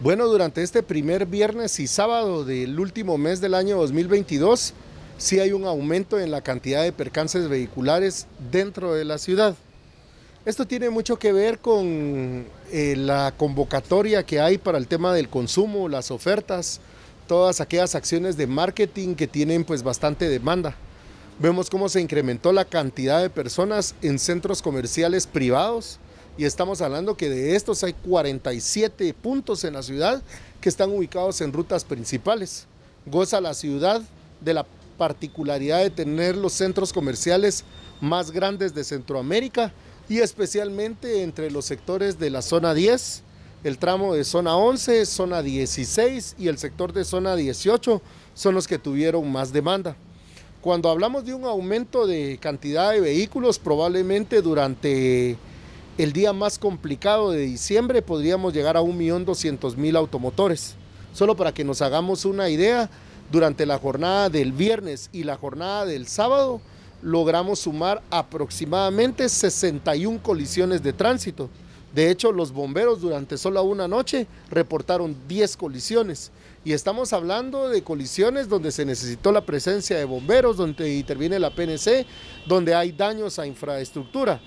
Bueno, durante este primer viernes y sábado del último mes del año 2022, sí hay un aumento en la cantidad de percances vehiculares dentro de la ciudad. Esto tiene mucho que ver con eh, la convocatoria que hay para el tema del consumo, las ofertas, todas aquellas acciones de marketing que tienen pues bastante demanda. Vemos cómo se incrementó la cantidad de personas en centros comerciales privados, y estamos hablando que de estos hay 47 puntos en la ciudad que están ubicados en rutas principales. Goza la ciudad de la particularidad de tener los centros comerciales más grandes de Centroamérica y especialmente entre los sectores de la zona 10, el tramo de zona 11, zona 16 y el sector de zona 18 son los que tuvieron más demanda. Cuando hablamos de un aumento de cantidad de vehículos, probablemente durante el día más complicado de diciembre podríamos llegar a 1.200.000 automotores. Solo para que nos hagamos una idea, durante la jornada del viernes y la jornada del sábado logramos sumar aproximadamente 61 colisiones de tránsito. De hecho, los bomberos durante solo una noche reportaron 10 colisiones. Y estamos hablando de colisiones donde se necesitó la presencia de bomberos, donde interviene la PNC, donde hay daños a infraestructura.